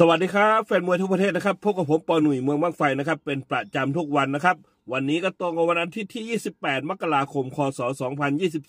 สวัสดีครับแฟนมวยทุกประเทศนะครับพบกับผมปอหนุ่ยเมืองบ้างไฟนะครับ เป็นประจำทุกวันนะครับ วันนี้ก็ตรงกับวันอาทิตย์ที่ 28 มกราคมคศ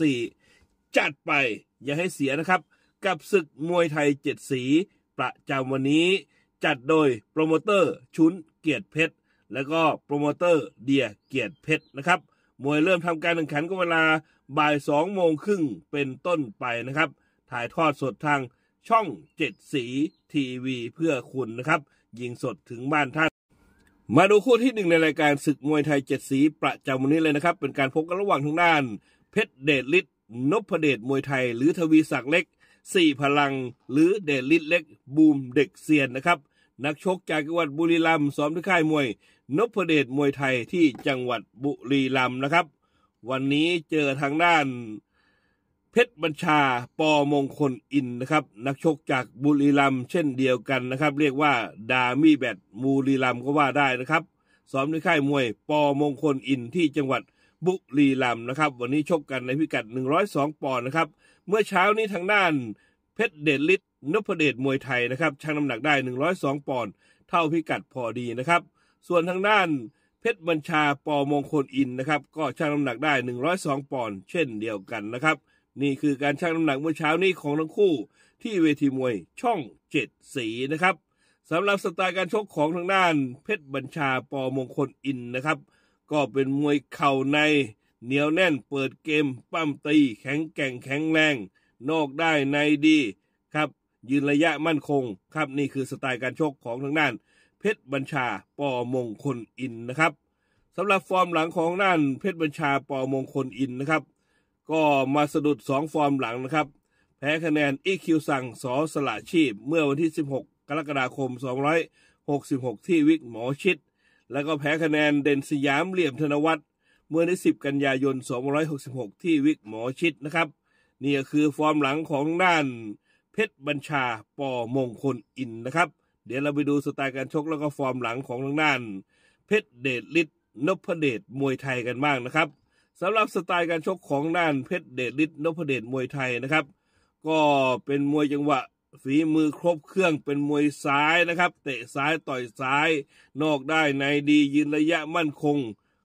2024 จัดไป อย่าให้เสียนะครับ กับศึกมวยไทยเจ็ดสี ประจำวันนี้ จัดโดยโปรโมเตอร์ชุนเกียรติเพชร และก็โปรโมเตอร์เดียเกียรติเพชร นะครับ มวยเริ่มทำการแข่งขันก็เวลาบ่ายสองโมงครึ่งเป็นต้นไปนะครับถ่ายทอดสดทางช่องเจ็ดสีทีวีเพื่อคุณนะครับ ยิงสดถึงบ้านท่าน มาดูคู่ที่หนึ่งในรายการ ศึกมวยไทยเจ็ดสีประจำวันนี้ เลยนะครับ เป็นการพบกันระหว่างทางด้าน เพชรเดชฤทธิ์นพเดชมวยไทย หรือทวีศักดิ์เล็ก สี่พลัง หรือเดชฤทธิ์เล็ก บูมเด็กเซียนนะครับ นักชกจากจังหวัดบุรีรัมย์ซ้อมที่ค่ายมวยนพเดชมวยไทยที่จังหวัดบุรีรัมย์นะครับ วันนี้เจอทางด้านเพชรบัญชาปอมงคลอินนะครับนักชกจากบุรีรัมย์เช่นเดียวกันนะครับ เรียกว่าดามี่แบดมูรีรัมก็ว่าได้นะครับซ้อมในค่ายมวยปอมงคลอินที่จังหวัดบุรีรัมย์นะครับวันนี้ชกกันในพิกัด 102 ปอนด์นะครับ เมื่อเช้านี้ทางด้านเพชรเดชฤทธิ์นพเดชมวยไทยนะครับชั่งน้ำหนักได้ 102 ปอนด์เท่าพิกัดพอดีนะครับ ส่วนทางด้านเพชรบัญชาปอมงคลอินนะครับก็ชั่งน้ำหนักได้ 102 ปอนด์เช่นเดียวกันนะครับนี่คือการชั่งน้ำหนักเมื่อเช้านี้ของทั้งคู่ที่เวทีมวยช่องเจ็ดสีนะครับสำหรับสไตล์การชกของทางด้าน เพชรบัญชาปอมงคลอินนะครับ ก็เป็นมวยเข่าในเหนียวแน่นเปิดเกมปั้มตีแข็งแกร่งแข็งแรงนอกได้ในดีครับยืนระยะมั่นคงครับนี่คือสไตล์การชกของทางด้าน เพชรบัญชาปอมงคลอินนะครับสำหรับฟอร์มหลังของด้านเพชรบัญชาปอมงคลอินนะครับก็มาสะดุด 2 ฟอร์มหลังนะครับ แพ้คะแนนอีคิวสั่งสอสละชีพ เมื่อวันที่ 16 กรกฎาคม 266 ที่วิกหมอชิด แล้วก็แพ้คะแนนเด่นสยามเหลี่ยมธนวัฒน์เมื่อวันที่10 กันยายน 266 ที่วิกหมอชิดนะครับ นี่ก็คือฟอร์มหลังของด้าน เพชรบัญชาปอมงคลอินนะครับ เดี๋ยวเราไปดูสไตล์การชกแล้วก็ฟอร์มหลังของทางด้าน เพชรเดชฤทธิ์นพเดชมวยไทยกันบ้างนะครับสำหรับสไตล์การชกของด้าน เพชรเดชฤทธิ์นพเดชมวยไทยนะครับ ก็เป็นมวยจังหวะฝีมือครบเครื่องเป็นมวยซ้ายนะครับ เตะซ้ายต่อยซ้าย นอกได้ในดียืนระยะมั่นคง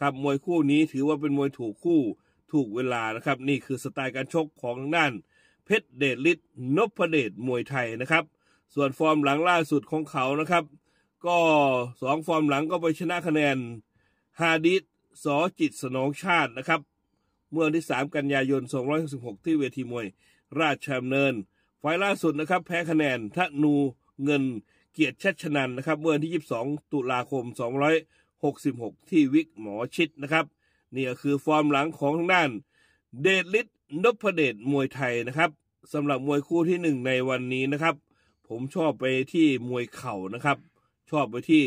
ครับมวยคู่นี้ถือว่าเป็นมวยถูกคู่ถูกเวลานะครับ นี่คือสไตล์การชกของด้าน เพชรเดชฤทธิ์นพเดชมวยไทยนะครับ ส่วนฟอร์มหลังล่าสุดของเขานะครับ ก็สองฟอร์มหลังก็ไปชนะคะแนนฮาดิสสจิตสนองชาตินะครับ เมื่อวันที่ 3 กันยายน 266 ที่เวทีมวยราชดำเนิน ไฟล่าสุดนะครับ แพ้คะแนนทะนูเงิน เกียรติชัชนันนะครับ เมื่อวันที่ 22 ตุลาคม 266 ที่วิกหมอชิดนะครับนี่ก็คือฟอร์มหลังของทางด้านเดชฤทธิ์นพเดชมวยไทยนะครับสำหรับมวยคู่ที่ 1 ในวันนี้นะครับ ผมชอบไปที่มวยเข่านะครับ ชอบไปที่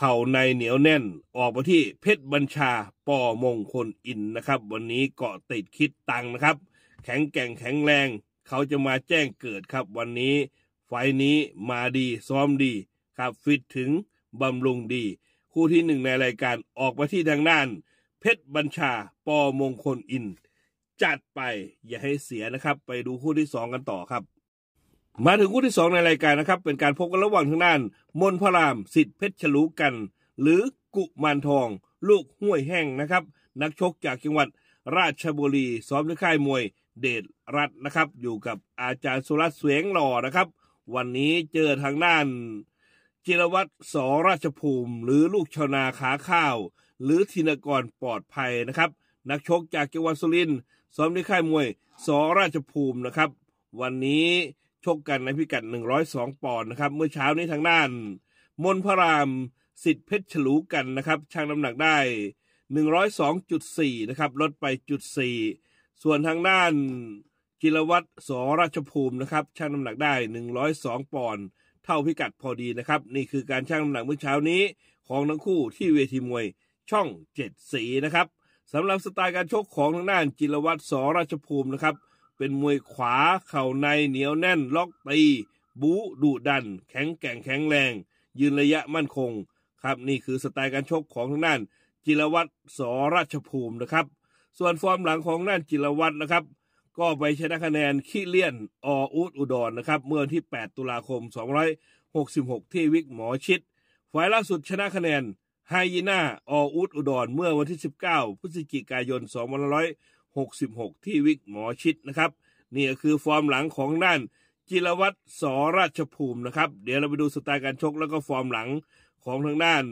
เข่าในเหนียวแน่นออกมาที่เพชรบัญชาปอมงคลอินนะครับ วันนี้เกาะติดคิดตังนะครับ แข็งแกร่งแข็งแรง เขาจะมาแจ้งเกิดครับวันนี้ ไฟนี้มาดีซ้อมดีครับฟิตถึงบำรุงดี คู่ที่หนึ่งในรายการออกมาที่ทางด้านเพชรบัญชาปอมงคลอินจัดไปอย่าให้เสียนะครับ ไปดูคู่ที่สองกันต่อครับมาถึงคู่ที่สองในรายการนะครับ เป็นการพบกันระหว่างทางด้าน มนพรามสิทธิ์เพชรฉลูกัน หรือกุมารทอง ลูกห้วยแห้งนะครับ นักชกจากจังหวัดราชบุรีซ้อมที่ค่ายมวย เดชรัตน์นะครับ อยู่กับอาจารย์สุรัตเสวงหล่อนะครับ วันนี้เจอทางด้าน จิรวัตรสราชภูมิ หรือลูกชาวนาขาข้าว หรือธินกรปลอดภัยนะครับ นักชกจากจังหวัดสุรินทร์ซ้อมที่ค่ายมวยสราชภูมินะครับ วันนี้ชกกันในพิกัด 102 ปอนด์นะครับ เมื่อเช้านี้ทางด้าน มนพระรามสิทธิ์เพชรฉลูกันนะครับช่างน้ำหนักได้ 102.4 นะครับลดไปจุด4ส่วนทางด้านกิรวัตรสราชภูมิ นะครับช่างน้ำหนักได้ 102 ปอนด์เท่าพิกัดพอดีนะครับ นี่คือการช่างน้ำหนักเมื่อเช้านี้ของทั้งคู่ที่เวทีมวยช่อง7สีนะครับสำหรับสไตล์การชกของทางด้านจิรวัตรสราชภูมินะครับเป็นมวยขวาเข่าในเหนียวแน่นล็อกตีบูดุดัน แข็งแกร่งแข็งแรง ยืนระยะมั่นคง ครับ นี่คือสไตล์การชกของทางด้าน จิรวัตรสราชภูมินะครับ ส่วนฟอร์มหลังของด้านจิรวัตรนะครับ ก็ไปชนะคะแนนขี้เลี่ยนออุดอุดรนนะครับ เมื่อที่ 8 ตุลาคม 266 ที่วิกหมอชิดฝ่ายล่าสุดชนะคะแนนไฮยีน่าออุดอุดรเมื่อวันที่ 19 พฤศจิกายน2 5 66 ที่วิกหมอชิดนะครับ นี่ก็คือฟอร์มหลังของด้านจิรวัตรสราชภูมินะครับ เดี๋ยวเราไปดูสไตล์การชกแล้วก็ฟอร์มหลังของทางด้าน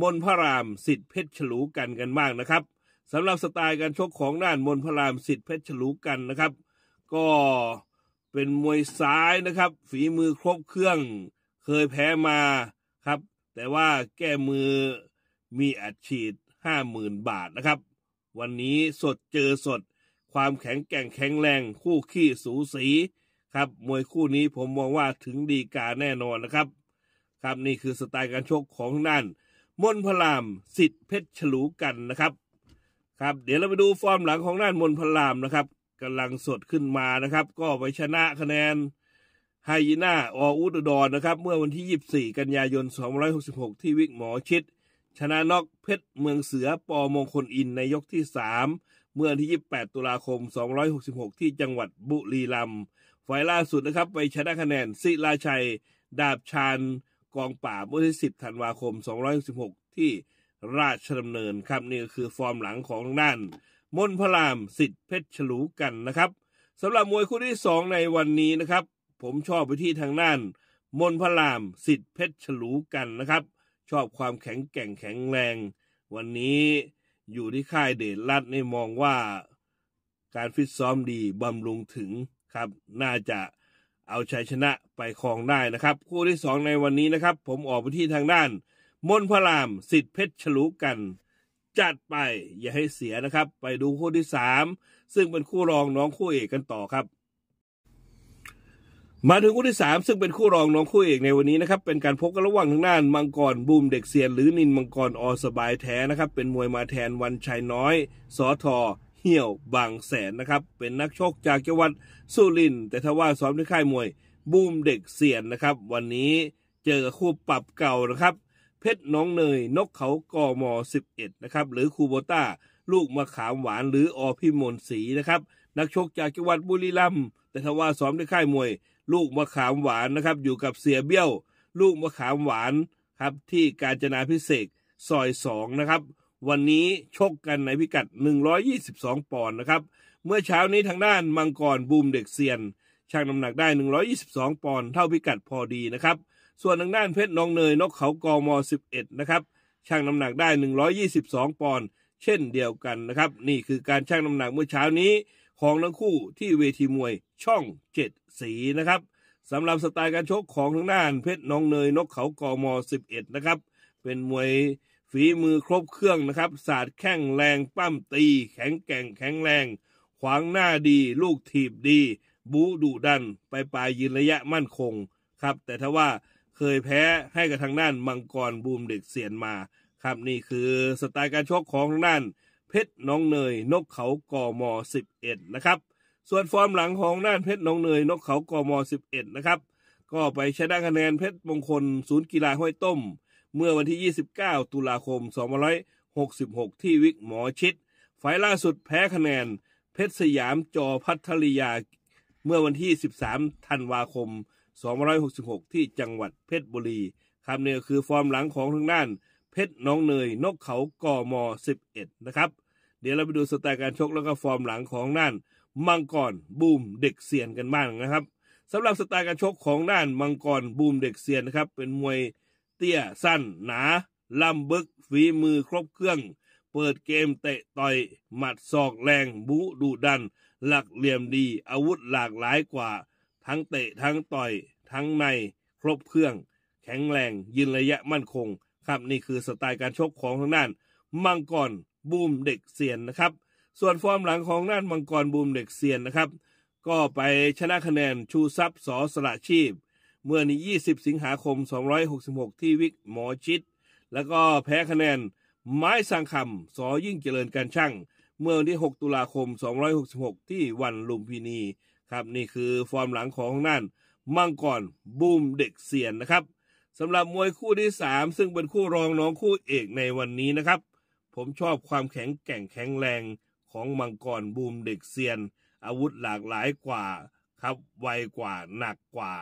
มนพระรามสิทธิเพชรฉลูกันกันบ้างนะครับสำหรับสไตล์การชกของด้านมนพระรามสิทธิเพชรฉลูกันนะครับ ก็เป็นมวยซ้ายนะครับ ฝีมือครบเครื่องเคยแพ้มาครับ แต่ว่าแก้มือมีอัดฉีด 50,000 บาทนะครับวันนี้สดเจอสดความแข็งแกร่งแข็งแรงคู่ขี้สูสีครับ มวยคู่นี้ผมมองว่าถึงดีกาแน่นอนนะครับครับนี่คือสไตล์การชกของนั่นมนพราม สิทธิ์เพชรฉลูกันนะครับครับเดี๋ยวเราไปดูฟอร์มหลังของนั่นมนพรามนะครับกำลังสดขึ้นมานะครับ ก็ไปชนะคะแนนไฮยีน่าออุดดอนนะครับเมื่อวันที่ 24 กันยายน266 ที่วิกหมอชิดชนะนอกเพชรเมืองเสือปอมงคลอินในยกที่สามเมื่อที่ 28ตุลาคม 266 ที่จังหวัดบุรีรัมย์ไฟล่าสุดนะครับ ไปชนะคะแนนศิลาชัย ดาบชานกองป่าเมื่อที่10ธันวาคม 266 ที่ราชดำเนินครับ นี่คือฟอร์มหลังของด้านมนพรามสิทธิ์เพชรฉลูกันนะครับสำหรับมวยคู่ที่ 2 ในวันนี้นะครับ ผมชอบไปที่ทางด้านมนพรามสิทธิ์เพชรฉลูกันนะครับชอบความแข็งแกร่งแข็งแรง วันนี้อยู่ที่ค่ายเดชรัตในมองว่า การฟิตซ้อมดีบำรุงถึงครับ น่าจะเอาชัยชนะไปครองได้นะครับ คู่ที่ 2 ในวันนี้นะครับ ผมออกไปที่ทางด้านมนพรามสิทธิเพชรฉลูกัน จัด ไปอย่าให้เสียนะครับ ไปดูคู่ที่ 3 ซึ่งเป็นคู่รองน้องคู่เอกกันต่อครับมาถึงคู่ที่ 3 ซึ่งเป็นคู่รองน้องคู่เอกในวันนี้นะครับ เป็นการพบกันระหว่างทางด้านมังกรบูมเด็กเซียน หรือนินมังกรอสบายแท้นะครับเป็นมวยมาแทนวันชัยน้อย สอทอเหี่ยวบางแสนนะครับเป็นนักชกจากจังหวัดสุรินทร์แต่ถ้าว่าซ้อมที่ค่ายมวยบูมเด็กเซียนนะครับวันนี้เจอกับคู่ปรับเก่านะครับเพชรน้องเนย นกเขากอมอ11นะครับหรือคูโบต้าลูกมะขามหวานหรืออพิมลศรีนะครับนักชกจากจังหวัดบุรีรัมย์แต่ถ้าว่าซ้อมที่ค่ายมวยลูกมะขามหวานนะครับอยู่กับเสียเบี้ยว ลูกมะขามหวานครับที่กาญจนาพิเศษซอยสองนะครับ วันนี้ชกกันในพิกัด122ปอนด์นะครับเมื่อเช้านี้ทางด้านมังกรบูม เด็กเซียน ช่างน้ำหนักได้ 122ปอนด์เท่าพิกัดพอดีนะครับ ส่วนทางด้านเพชรน้องเนยนกเขากอม11นะครับช่างน้ำหนักได้ 122ปอนด์เช่นเดียวกันนะครับ นี่คือการช่างน้ำหนักเมื่อเช้านี้ของทั้งคู่ที่เวทีมวยช่องเจ็ดสีนะครับสำหรับสไตล์การชกของทางด้านเพชรน้องเนยนกเขากอม11นะครับ เป็นมวยฝีมือครบเครื่องนะครับศาสตร์แข้งแรง ปั้มตี แข็งแก่งแข็งแรง ขวางหน้าดี ลูกถีบดี บูดุดัน ไปปลายยืนระยะมั่นคง ครับแต่ถ้าว่าเคยแพ้ให้กับทางด้านมังกรบูมเด็กเสียนมาครับนี่คือสไตล์การชกของทางด้านเพชรน้องเนยนกเขากอมอ11 นะครับส่วนฟอร์มหลังของน่านเพชรน้องเนย นกเขากอมอ11นะครับก็ไปชนะคะแนนเพชรมงคลศูนย์กีฬาห้อยต้ม เมื่อวันที่ 29 ตุลาคม2566 ที่วิกหมอชิดไฟล่าสุดแพ้คะแนนเพชรสยามจอพัทริยา เมื่อวันที่ 13ธันวาคม2566 ที่จังหวัดเพชรบุรีคำนี่คือฟอร์มหลังของทางด้าน เพชรน้องเนย นกเขากอมอ11 นะครับเดี๋ยวเราไปดูสไตล์การชกแล้วก็ ฟอร์มหลังของน่านมังกรบูมเด็กเซียนกันบ้างนะครับสำหรับสไตล์การชกของน่านมังกรบูมเด็กเซียนนะครับ เป็นมวยเตี้ย สั้น หนาลำบึกฝีมือครบเครื่อง เปิดเกมเตะต่อย หมัด ศอกแรง บุดูดัน หลักเหลี่ยมดี อาวุธหลากหลายกว่า ทั้งเตะทั้งต่อย ทั้งในครบเครื่อง แข็งแรงยืนระยะมั่นคงครับนี่คือสไตล์การชกของทางด้านมังกรบูมเด็กเซียนนะครับ ส่วนฟอร์มหลังของน่านมังกรบูมเด็กเซียนนะครับ ก็ไปชนะคะแนนชูทรัพย์สอสละชีพ เมื่อนี้20 สิงหาคม 266 ที่วิกหมอชิดแล้วก็แพ้คะแนนไม้สังคำสอยิ่งเจริญการช่างเมื่อวันที่ 6 ตุลาคม 266 ที่วันลุมพินีครับ นี่คือฟอร์มหลังของน่านมังกรบูมเด็กเซียนนะครับสำหรับมวยคู่ที่ 3 ซึ่งเป็นคู่รองน้องคู่เอกในวันนี้นะครับผมชอบความแข็งแกร่งแข็งแรงของมังกรบูมเด็กเซียน อาวุธหลากหลายกว่าครับไวกว่าหนักกว่า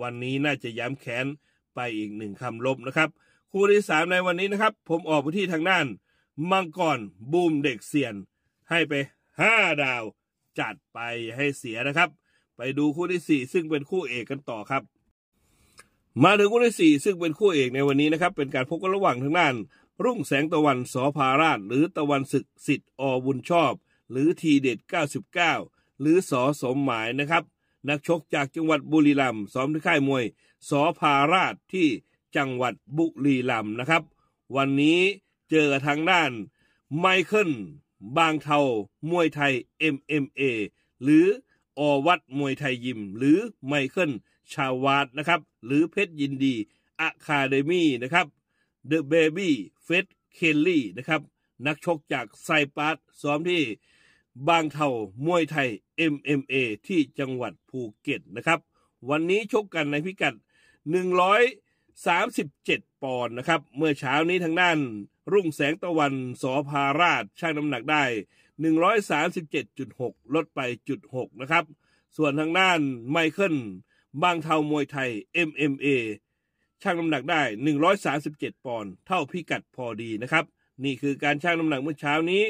วันนี้น่าจะย้ำแค้น ไปอีกหนึ่งคำลบนะครับ คู่ที่สามในวันนี้นะครับ ผมออกไปที่ทางด้าน มังกรบูมเด็กเซียน ให้ไปห้าดาว จัดไปให้เสียนะครับ ไปดูคู่ที่สี่ซึ่งเป็นคู่เอกกันต่อครับ มาถึงคู่ที่สี่ซึ่งเป็นคู่เอกในวันนี้นะครับ เป็นการพบกันระหว่างทางด้านรุ่งแสงตะวันสอภาราชหรือตะวันศึกสิทธิ์อวุญชอบ หรือทีเด็ด 99 หรือสอสมหมายนะครับ นักชกจากจังหวัดบุรีรัมย์ซ้อมที่ค่ายมวยสอภาราชที่จังหวัดบุรีรัมย์นะครับ วันนี้เจอทางด้าน ไมเคิลบางเทามวยไทย MMA หรืออวัดมวยไทยยิมหรือไมเคิลชาวาดนะครับ หรือเพชรยินดีอะคาเดมี่นะครับเดอะเบบี้เฟสเคนลี่นะครับ นักชกจากไซปาร์ตซ้อมที่บางเทา มวยไทย MMA ที่จังหวัดภูเก็ต นะครับ วันนี้ชกกันในพิกัด 137 ปอนด์นะครับ เมื่อเช้านี้ทางด้าน รุ่งแสงตะวันสอภาราชช่างน้ำหนักได้ 137.6 ลดไปจุด6นะครับ ส่วนทางด้านไมเคิลบางเทามวยไทย MMA ชั่งน้ำหนักได้137ปอนด์ เท่าพิกัดพอดีนะครับ นี่คือการชั่งน้ำหนักเมื่อเช้านี้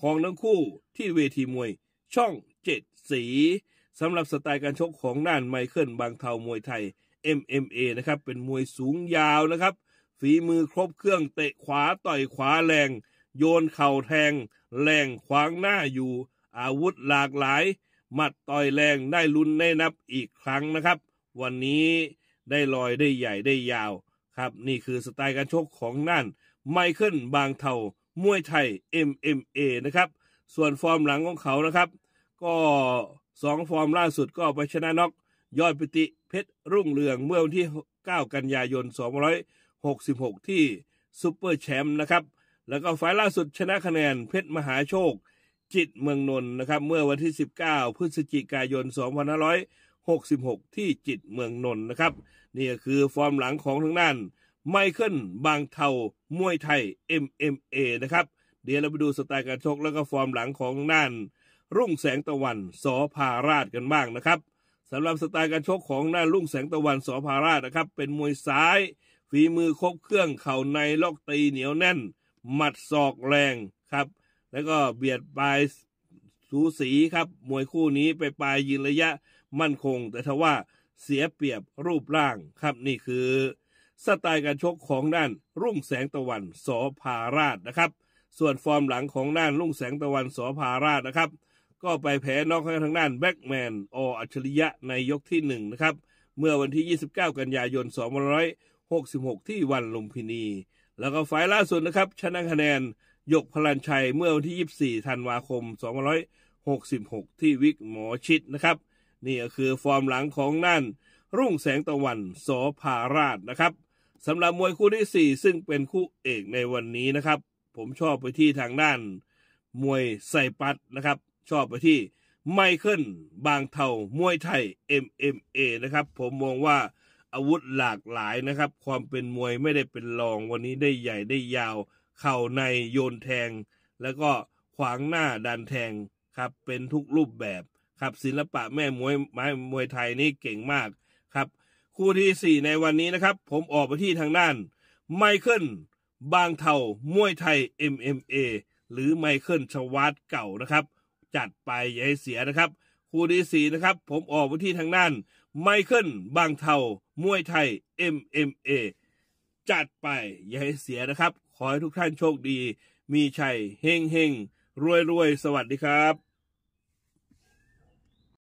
ของทั้งคู่ที่เวทีมวยช่อง7สีสำหรับสไตล์การชกของด้านไมเคิลบางเทามวยไทย MMA นะครับเป็นมวยสูงยาวนะครับ ฝีมือครบเครื่องเตะขวาต่อยขวาแรง โยนเข่าแทง แรงขวางหน้าอยู่ อาวุธหลากหลาย หมัดต่อยแรงได้ลุ้นได้นับอีกครั้งนะครับ วันนี้ได้ลอยได้ใหญ่ได้ยาว ครับ นี่คือสไตล์การชกของนั่นไมเคิลบางเทามวยไทย MMA นะครับ ส่วนฟอร์มหลังของเขานะครับ ก็สองฟอร์มล่าสุดก็ไปชนะน็อกยอดปิติเพชรรุ่งเรืองเมื่อวันที่ 9 กันยายน 266 ที่ซูเปอร์แชมป์นะครับ แล้วก็ฝ่ายล่าสุดชนะคะแนนเพชรมหาโชค จิตเมืองนนท์นะครับเมื่อวันที่ 19 พฤศจิกายน2500 66 ที่จิตเมืองนนท์นะครับนี่คือฟอร์มหลังของทางด้าน ไมเคิลบางเทามวยไทย MMA นะครับเดี๋ยวเราไปดูสไตล์การชกแล้วก็ฟอร์มหลังของทางด้านรุ่งแสงตะวันสอพาราชกันบ้างนะครับสำหรับสไตล์การชกของหน้ารุ่งแสงตะวันสอพาราชนะครับ เป็นมวยซ้ายฝีมือครบเครื่องเข่าในลอกตีเหนียวแน่น หมัดศอกแรงครับแล้วก็เบียดปลายสูสีครับมวยคู่นี้ไปปลายยืนระยะมั่นคง แต่ทว่าเสียเปรียบรูปร่างครับนี่คือ สไตล์การชกของด้าน รุ่งแสงตะวันสอภาราชนะครับ ส่วนฟอร์มหลังของด้าน รุ่งแสงตะวันสอภาราชนะครับ ก็ไปแพ้นอกให้ทางด้านแบ็กแมนออัจฉริยะในยกที่1นนะครับเมื่อวันที่ 29 กันยายน2566 ที่วันลุมพินี แล้วก็ฝ่ายล่าสุดนะครับชนะคะแนนยกพลันชัยเมื่อวันที่ 24ธันวาคม2566 ที่วิกหมอชิดนะครับนี่ก็คือฟอร์มหลังของนั่นรุ่งแสงตะวันโสภาราชนะครับสำหรับมวยคู่ที่ 4 ซึ่งเป็นคู่เอกในวันนี้นะครับ ผมชอบไปที่ทางด้าน มวยไซปัตนะครับชอบไปที่ไมเคิลบางเทามวยไทย MMA นะครับผมมองว่าอาวุธหลากหลายนะครับ ความเป็นมวยไม่ได้เป็นรองวันนี้ได้ใหญ่ได้ยาวเข่าในโยนแทง แล้วก็ขวางหน้าดันแทงครับเป็นทุกรูปแบบครับ ศิลปะแม่ มวยไม้มวยไทยนี่ เก่งมากครับ คู่ที่ 4 ในวันนี้นะครับ ผมออกไปที่ทางด้าน ไมเคิลบางเทามวยไทย MMA หรือไมเคิลชวัตเก่านะครับ จัดไปอย่าให้เสียนะครับ คู่ที่ 4 นะครับ ผมออกไปที่ทางด้าน ไมเคิลบางเทามวยไทย MMA จัดไปอย่าให้เสียนะครับ ขอให้ทุกท่านโชคดี มีชัยเฮงเฮงรวยรวยสวัสดีครับ